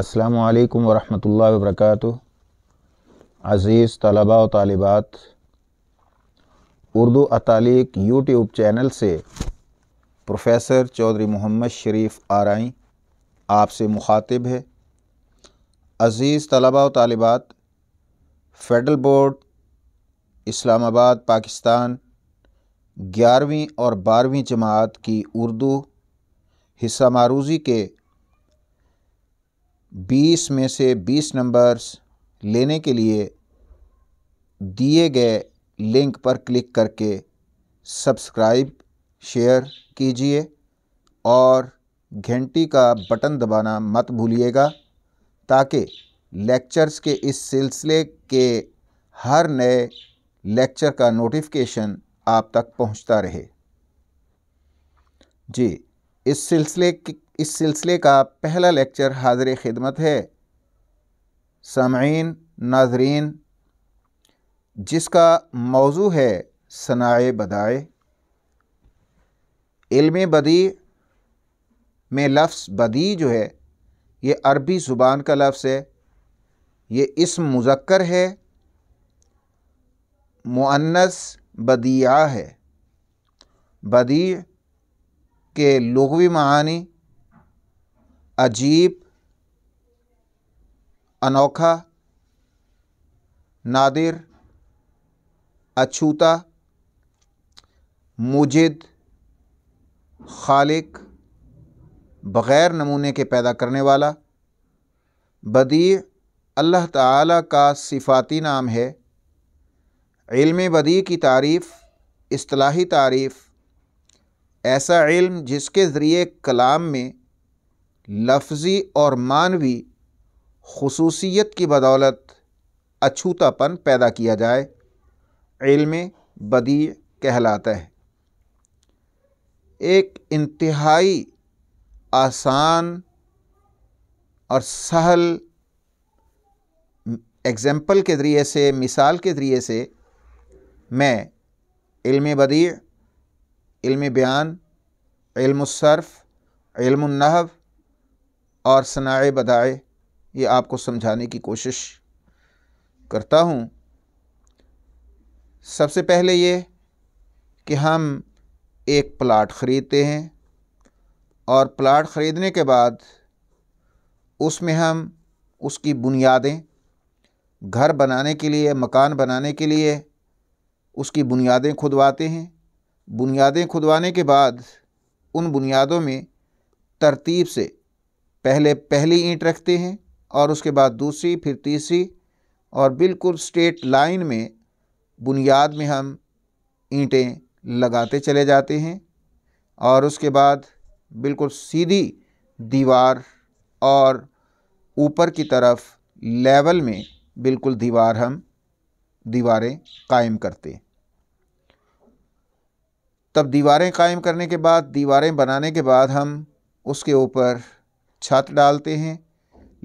अस्सलाम वालेकुम रहमतुल्लाहि व बरकातहू अज़ीज़ तलबा व तालिबात उर्दू अतालीक यूट्यूब चैनल से प्रोफेसर चौधरी मोहम्मद शरीफ आरई आपसे मुखातिब है अज़ीज़ तलबा व तालिबात फेडरल बोर्ड इस्लामाबाद पाकिस्तान ग्यारहवीं और बारहवीं जमात की उर्दू हिस्सा मारूजी के बीस में से बीस नंबर्स लेने के लिए दिए गए लिंक पर क्लिक करके सब्सक्राइब शेयर कीजिए और घंटी का बटन दबाना मत भूलिएगा ताकि लेक्चर्स के इस सिलसिले के हर नए लेक्चर का नोटिफिकेशन आप तक पहुंचता रहे जी इस सिलसिले इस सिलसिले का पहला लेक्चर हाजिर खिदमत है सामीन नाजरीन जिसका मौजू है सनाए बदाए इल्म बदी में लफ्स बदी जो है ये अरबी ज़ुबान का लफ्स है ये इसम मुजक्र है मुअन्नस बदिया है बदी के लगवी मानी अजीब अनोखा नादिर अछूता मुजिद खालिक बग़ैर नमूने के पैदा करने वाला बदी अल्लाह ताला का सिफाती नाम है इल्म बदी की तारीफ़ असलाही तारीफ़ ऐसा इल्म जिसके ज़रिए कलाम में लफजी और मानवी खसूसियत की बदौलत अछूतापन पैदा किया जाए इल्म बदी कहलाता है एक इंतहाई आसान और सहल एग्ज़ैम्पल के ज़रिए से मिसाल के ज़रिए से मैं इल्म बदी इल्म बयान इल्म नहव और सनाए बदाए ये आपको समझाने की कोशिश करता हूँ सबसे पहले ये कि हम एक प्लाट ख़रीदते हैं और प्लाट ख़रीदने के बाद उसमें हम उसकी बुनियादें घर बनाने के लिए मकान बनाने के लिए उसकी बुनियादें खुदवाते हैं बुनियादें खुदवाने के बाद उन बुनियादों में तरतीब से पहले पहली ईंट रखते हैं और उसके बाद दूसरी फिर तीसरी और बिल्कुल स्ट्रेट लाइन में बुनियाद में हम ईंटें लगाते चले जाते हैं और उसके बाद बिल्कुल सीधी दीवार और ऊपर की तरफ लेवल में बिल्कुल दीवार हम दीवारें कायम करते तब दीवारें कायम करने के बाद दीवारें बनाने के बाद हम उसके ऊपर छत डालते हैं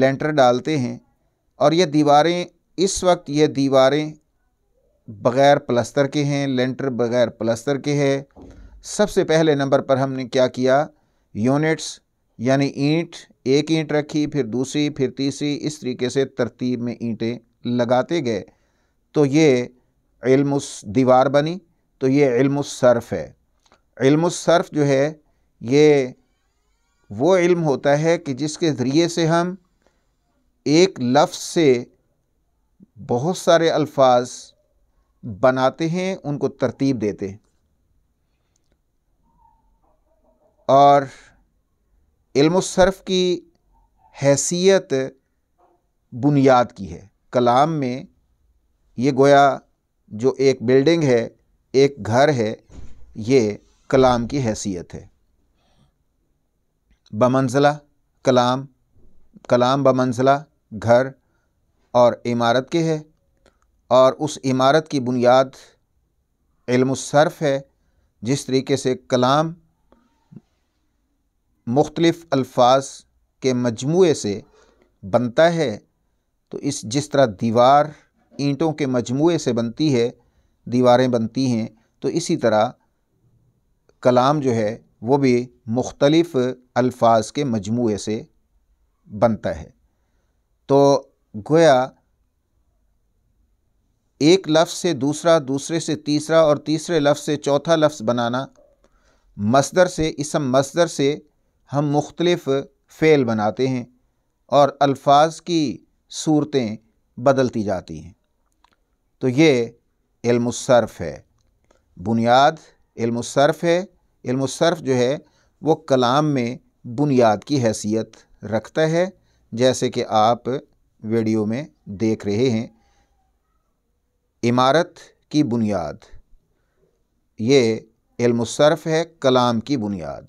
लेंटर डालते हैं और ये दीवारें इस वक्त ये दीवारें बग़ैर प्लस्तर के हैं लेंटर बग़ैर प्लस्तर के हैं सबसे पहले नंबर पर हमने क्या किया यूनिट्स यानी ईंट एक ईंट रखी फिर दूसरी फिर तीसरी इस तरीके से तरतीब में ईंटें लगाते गए तो ये इल्म दीवार बनी तो ये इल्म सर्फ़ है इल्म सर्फ़ जो है ये वो इल्म होता है कि जिसके ज़रिए से हम एक लफ्ज़ से बहुत सारे अल्फाज बनाते हैं उनको तरतीब देते हैं और इल्मसर्फ़ की हैसियत बुनियाद की है कलाम में ये गोया जो एक बिल्डिंग है एक घर है ये कलाम की हैसियत है बमंसला कलाम कलाम बमंसला घर और इमारत के है और उस इमारत की बुनियाद इल्मसर्फ़ है जिस तरीके से कलाम मुख्तलफ़ अल्फाज के मजमू से बनता है तो इस जिस तरह दीवार ईंटों के मजमू से बनती है दीवारें बनती हैं तो इसी तरह कलाम जो है वो भी मुख्तलफ़ अल्फाज के मजमू से बनता है तो गोया एक लफ्ज़ से दूसरा दूसरे से तीसरा और तीसरे लफ्ज़ से चौथा लफ्ज़ बनाना मसदर से इसम मसदर से हम मुख्तलफ़ फ़ेल बनाते हैं और अल्फाज की सूरतें बदलती जाती हैं तो ये इल्मसर्फ़ है बुनियाद इल्मसर्फ़ है इल्मर्फ़ जो है वो कलाम में बुनियाद की हैसियत रखता है जैसे कि आप वीडियो में देख रहे हैं इमारत की बुनियाद ये इल्मसर्फ है कलाम की बुनियाद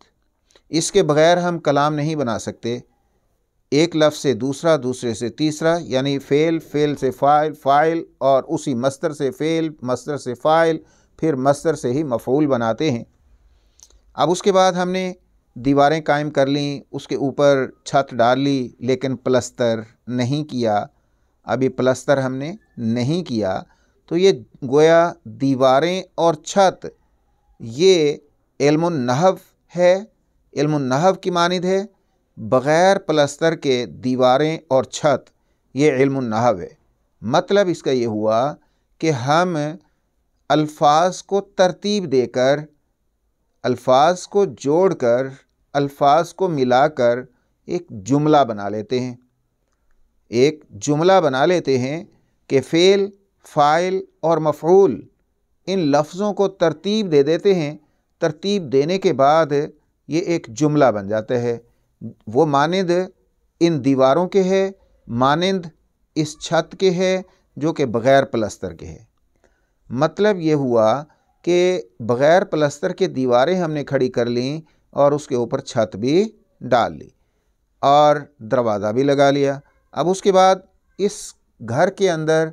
इसके बगैर हम कलाम नहीं बना सकते एक लफ्ज़ से दूसरा दूसरे से तीसरा यानी फ़ेल फ़ेल से फ़ाइल फ़ाइल और उसी मस्तर से फ़ेल मस्तर से फ़ाइल फिर मस्तर से ही मफूल बनाते हैं अब उसके बाद हमने दीवारें कायम कर लीं उसके ऊपर छत डाल ली लेकिन प्लस्तर नहीं किया अभी प्लस्तर हमने नहीं किया तो ये गोया दीवारें और छत ये नहव है नहव की मानद है बग़ैर प्लस्तर के दीवारें और छत ये नहव है मतलब इसका ये हुआ कि हम अल्फाज को तरतीब देकर अल्फाज को जोड़कर अल्फाज को मिलाकर एक जुमला बना लेते हैं एक जुमला बना लेते हैं कि फ़ेल फ़ाइल और मफूल इन लफ्ज़ों को तरतीब दे देते हैं तरतीब देने के बाद ये एक जुमला बन जाता है वो मानंद इन दीवारों के है मानंद इस छत के है जो कि बग़ैर प्लस्तर के है मतलब ये हुआ के बग़ैर प्लस्तर के दीवारें हमने खड़ी कर लीं और उसके ऊपर छत भी डाल ली और दरवाज़ा भी लगा लिया अब उसके बाद इस घर के अंदर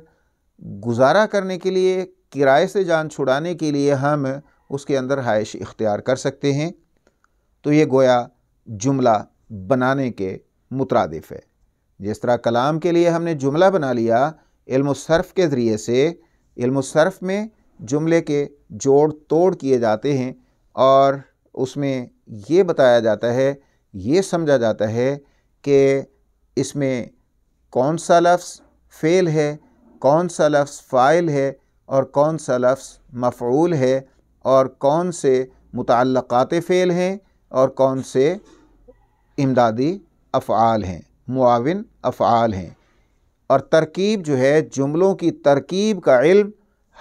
गुजारा करने के लिए किराए से जान छुड़ाने के लिए हम उसके अंदर हाइश इख्तियार कर सकते हैं तो ये गोया जुमला बनाने के मुतरदफ़ है जिस तरह कलाम के लिए हमने जुमला बना लिया इल्म सर्फ़ के ज़रिए से इल्म सर्फ़ में जुमले के जोड़ तोड़ किए जाते हैं और उसमें ये बताया जाता है ये समझा जाता है कि इसमें कौन सा लफ्ज़ फ़ेल है कौन सा लफ्ज़ फ़ाइल है और कौन सा लफ्ज़ मफ़ूल है और कौन से मुतलक़ात फ़ेल हैं और कौन से इमदादी अफ़ाल हैं मुआन अफ़ाल हैं और तरकीब जो है जुमलों की तरकीब का इल्म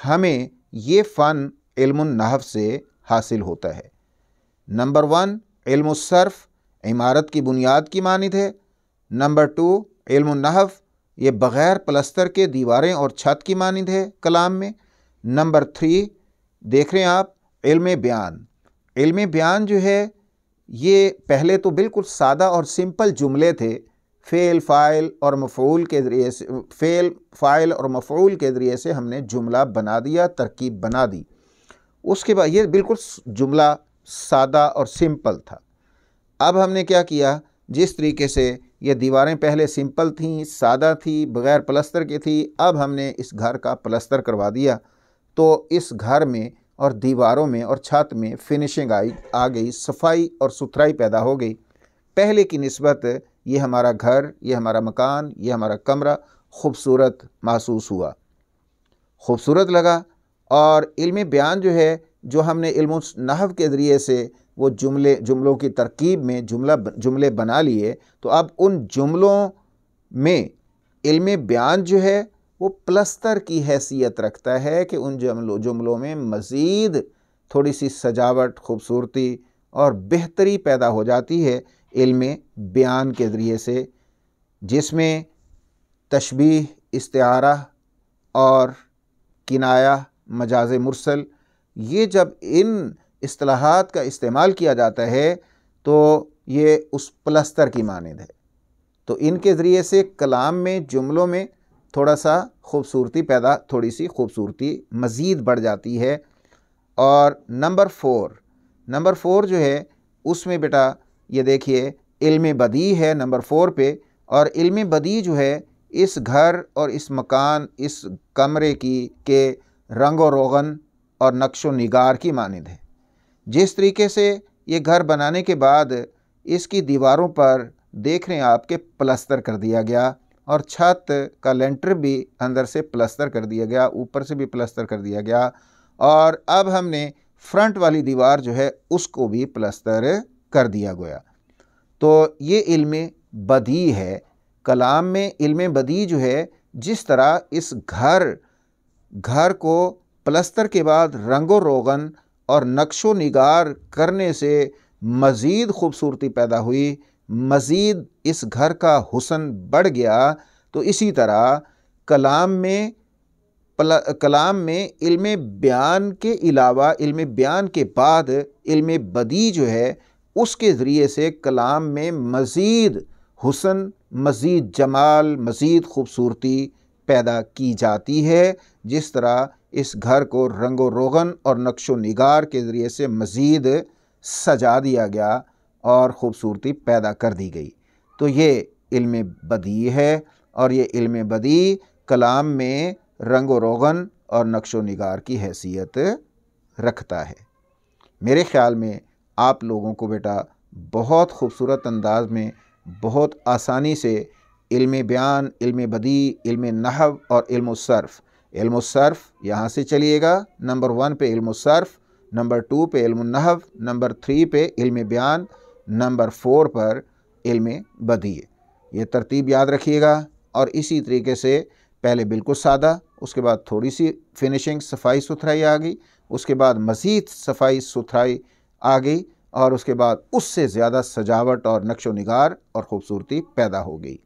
हमें ये फ़न इल्मनहव से हासिल होता है नंबर वन इल्मसर्फ़ इमारत की बुनियाद की मानद है नंबर टू इल्मनहव ये बग़ैर प्लस्तर के दीवारें और छत की मानद है कलाम में नंबर थ्री देख रहे हैं आप इल्म बयान इल्म बयान जो है ये पहले तो बिल्कुल सादा और सिंपल जुमले थे फ़ेल फ़ाइल और मफूल के ज़रिए से फ़ेल फ़ाइल और मफूल के ज़रिए से हमने जुमला बना दिया तरकीब बना दी उसके बाद ये बिल्कुल जुमला सादा और सिंपल था अब हमने क्या किया जिस तरीके से ये दीवारें पहले सिंपल थीं सादा थी बग़ैर प्लस्तर की थी अब हमने इस घर का प्लस्तर करवा दिया तो इस घर में और दीवारों में और छत में फिनिशिंग आई आ गई सफाई और सुथराई पैदा हो गई पहले की नस्बत ये हमारा घर ये हमारा मकान ये हमारा कमरा खूबसूरत महसूस हुआ खूबसूरत लगा और इल्मी बयान जो है जो हमने इल्म नहव के ज़रिए से वो जुमले जुमलों की तरकीब में जुमला जुमले बना लिए तो अब उन जुमलों में इल्म बयान जो है वो प्लस्तर की हैसियत रखता है कि उन जुमलों जुमलों में मज़ीद थोड़ी सी सजावट खूबसूरती और बेहतरी पैदा हो जाती है इल्म बयान के ज़रिए से जिसमें तशबी इस्तारा और किनाया मजाज मुरसल ये जब इन असलाहत का इस्तेमाल किया जाता है तो ये उस प्लस्तर की मानद है तो इनके ज़रिए से कलाम में जुमलों में थोड़ा सा खूबसूरती पैदा थोड़ी सी खूबसूरती मज़ीद बढ़ जाती है और नंबर फोर नंबर फोर जो है उसमें बेटा ये देखिए इल्म बदी है नंबर फोर पे और इल्म बदी जो है इस घर और इस मकान इस कमरे की के रंग और रोगन और नक्श नगार की मानद है जिस तरीके से ये घर बनाने के बाद इसकी दीवारों पर देख रहे हैं आपके प्लस्तर कर दिया गया और छत का लेंटर भी अंदर से प्लस्तर कर दिया गया ऊपर से भी प्लस्तर कर दिया गया और अब हमने फ्रंट वाली दीवार जो है उसको भी प्लस्तर कर दिया गया तो ये इल्म बदी है कलाम में इल्म बदी जो है जिस तरह इस घर घर को प्लस्तर के बाद रंगो रोगन और नक्शो निगार करने से मज़ीद खूबसूरती पैदा हुई मज़ीद इस घर का हुसन बढ़ गया तो इसी तरह कलाम में कलाम में इल्म बयान के अलावा इल्म बयान के बाद इल्म बदी जो है उसके ज़रिए से कलाम में मज़ीद हुसन मज़ीद जमाल मज़ीद खूबसूरती पैदा की जाती है जिस तरह इस घर को रंगो रोगन और नक्शो नगार के ज़रिए से मज़ीद सजा दिया गया और ख़ूबसूरती पैदा कर दी गई तो ये इल्म बदी है और ये इल्म बदी कलाम में रंग व रोगन और नक्शो नगार की हैसियत रखता है मेरे ख़्याल में आप लोगों को बेटा बहुत खूबसूरत अंदाज में बहुत आसानी से इल्म बयान इल्म बदी इल्म नहव और इल्म सर्फ़ इल्म सर्फ़ यहाँ से चलिएगा नंबर वन पे इल्म सर्फ़ नंबर टू पे इल्म नहव नंबर थ्री पे इल्म बयान नंबर फोर पर इल्म बदी ये तरतीब याद रखिएगा और इसी तरीके से पहले बिल्कुल सादा उसके बाद थोड़ी सी फिनिशिंग सफाई सुथराई आ गई उसके बाद मज़ीद सफाई सुथराई आ गई और उसके बाद उससे ज़्यादा सजावट और नक्श नगार और ख़ूबसूरती पैदा हो गई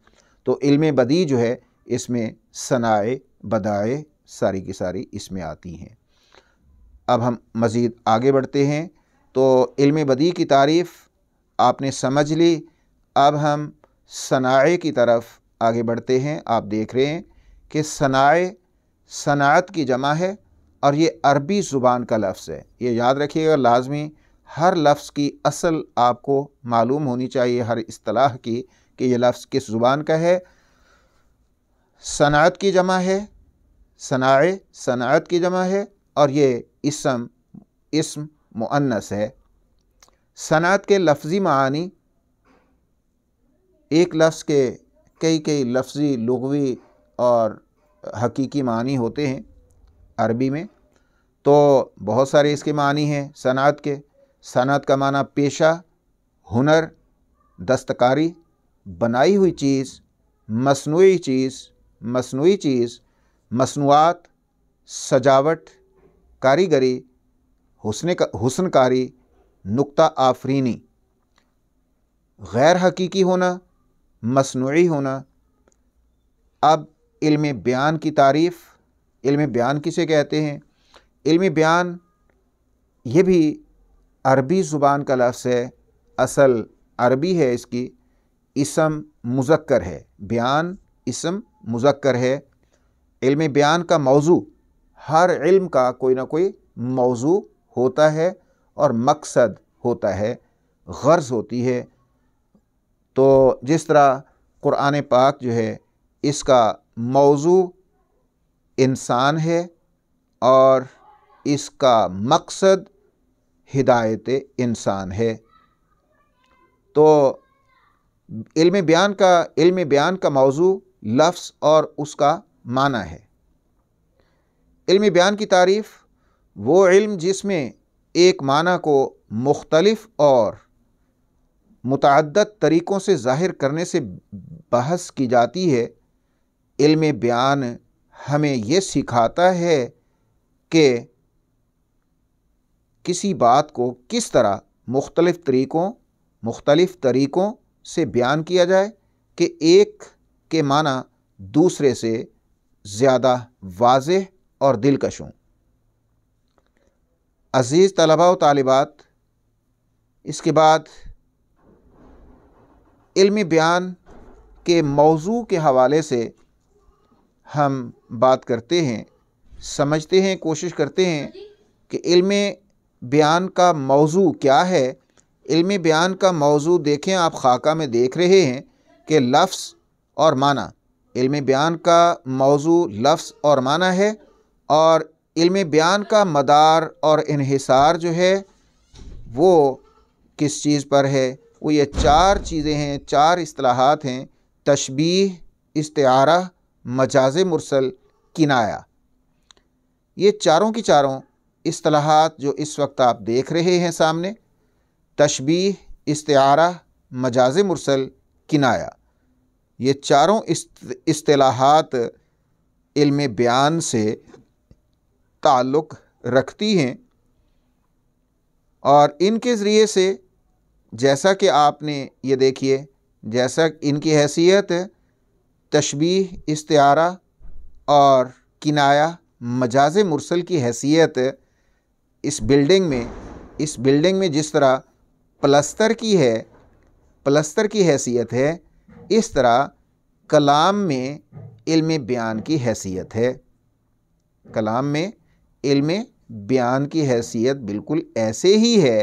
तो इल्म बदी जो है इसमें सनाए बदाए सारी की सारी इसमें आती हैं अब हम मज़ीद आगे बढ़ते हैं तो इल्म बदी की तारीफ़ आपने समझ ली अब हम सनाए की तरफ आगे बढ़ते हैं आप देख रहे हैं कि सनाए सनात की जमा है और ये अरबी ज़ुबान का लफ्ज़ है ये याद रखिएगा लाजमी हर लफ्ज़ की असल आपको मालूम होनी चाहिए हर असलाह की कि यह लफ्ज़ किस ज़ुबान का है सनात की जमा है सनाए सनात की जमा है और ये इसम इसम मुअन्नस है सनात के लफ्ज़ी मानी एक लफ्ज़ के कई कई लफ्ज़ी लगवी और हकीकी मानी होते हैं अरबी में तो बहुत सारे इसके मानी हैं सनात के सनत का माना पेशा हुनर दस्तकारी बनाई हुई चीज़ मसनू चीज़ मसनू चीज़ मसनूआत सजावट कारीगरी हुसने का हुसनकारी नुक्ता आफरीनी गैर हकीकी होना मसनू होना अब इल्म बयान की तारीफ़ इल्म बयान किसे कहते हैं इल्म बयान ये भी अरबी ज़ुबान का लफ्स है असल अरबी है इसकी इसम मुजक्कर है बयान इसम मुजक्कर है इल्म बयान का मौजू हर इल्म का कोई ना कोई मौजू होता है और मकसद होता है गर्ज होती है तो जिस तरह क़ुरान पाक जो है इसका मौजू इंसान है और इसका मकसद हिदायत इंसान है तो इल्म बयान का इल्म बयान का मौजू लफ्स और उसका माना है इल्म बयान की तारीफ़ वो इल्म जिसमें एक माना को मुख्तलफ़ और मुतद तरीक़ों से ज़ाहिर करने से बहस की जाती है इल्म बयान हमें ये सिखाता है कि किसी बात को किस तरह मुख्तलिफ़ तरीक़ों मुख्तलिफ़ तरीक़ों से बयान किया जाए कि एक के माना दूसरे से ज़्यादा वाज और दिलकश हों अज़ीज़ तलबा व तालिबात इसके बाद इल्मी बयान के मौजू के हवाले से हम बात करते हैं समझते हैं कोशिश करते हैं कि इल्म बयान का मौजू क्या है इल्मी बयान का मौजू देखें आप खाका में देख रहे हैं कि लफ्स और माना इल्मी बयान का मौजू लफ्स और माना है और इल्मी बयान का मदार और इहिसार जो है वो किस चीज़ पर है वो ये चार चीज़ें हैं चार असलाहत हैं तशबी इसतारा मजाज मुरसल किनाया ये चारों की चारों असलाहत जो इस वक्त आप देख रहे हैं सामने तशबी इसतारा मजाज मुरसल किनाया ये चारों असलाहत इल्म बयान से ताल्लुक़ रखती हैं और इनके ज़रिए से जैसा कि आपने ये देखिए जैसा इनकी हैसियत तशबी इसतारा और किनाया मजाज मुरसल की हैसियत इस बिल्डिंग में इस बिल्डिंग में जिस तरह प्लस्तर की है प्लस्तर की हैसियत है इस तरह कलाम में इल्म बयान की हैसियत है कलाम में इल्म बयान की हैसियत बिल्कुल ऐसे ही है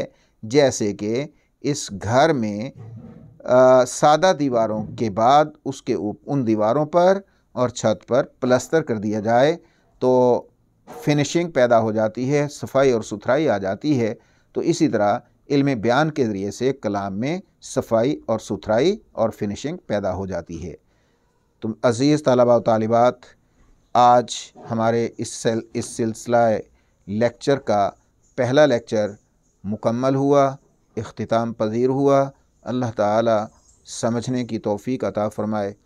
जैसे कि इस घर में आ, सादा दीवारों के बाद उसके उप उन दीवारों पर और छत पर प्लस्तर कर दिया जाए तो फिनिशिंग पैदा हो जाती है सफाई और सुथराई आ जाती है तो इसी तरह इल्म बयान के ज़रिए से कलाम में सफाई और सुथराई और फिनिशिंग पैदा हो जाती है तो अज़ीज़ तलबा तलबात आज हमारे इस सेल इस सिलसिला लेक्चर का पहला लेक्चर मुकम्मल हुआ अख्ताम पजीर हुआ अल्लाह ताला समझने की तोफ़ी अता फ़रमाए